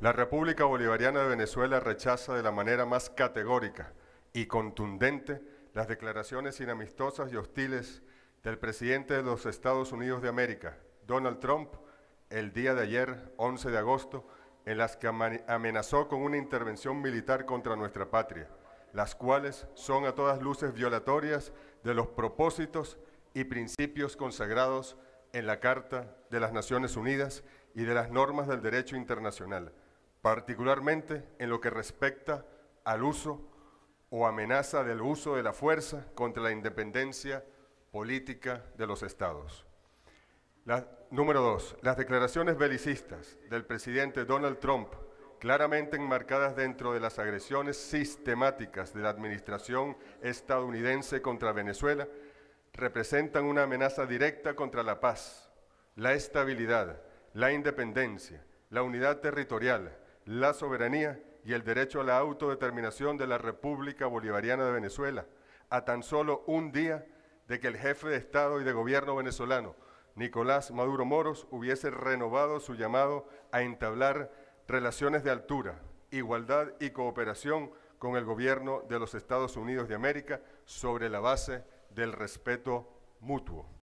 La República Bolivariana de Venezuela rechaza de la manera más categórica y contundente las declaraciones inamistosas y hostiles del presidente de los Estados Unidos de América, Donald Trump, el día de ayer, 11 de agosto, en las que amenazó con una intervención militar contra nuestra patria, las cuales son a todas luces violatorias de los propósitos y principios consagrados en la Carta de las Naciones Unidas y de las normas del derecho internacional particularmente en lo que respecta al uso o amenaza del uso de la fuerza contra la independencia política de los estados. número dos, las declaraciones belicistas del presidente Donald Trump, claramente enmarcadas dentro de las agresiones sistemáticas de la administración estadounidense contra Venezuela, representan una amenaza directa contra la paz, la estabilidad, la independencia, la unidad territorial, la soberanía y el derecho a la autodeterminación de la República Bolivariana de Venezuela, a tan solo un día de que el jefe de Estado y de gobierno venezolano, Nicolás Maduro Moros, hubiese renovado su llamado a entablar relaciones de altura, igualdad y cooperación con el gobierno de los Estados Unidos de América sobre la base del respeto mutuo.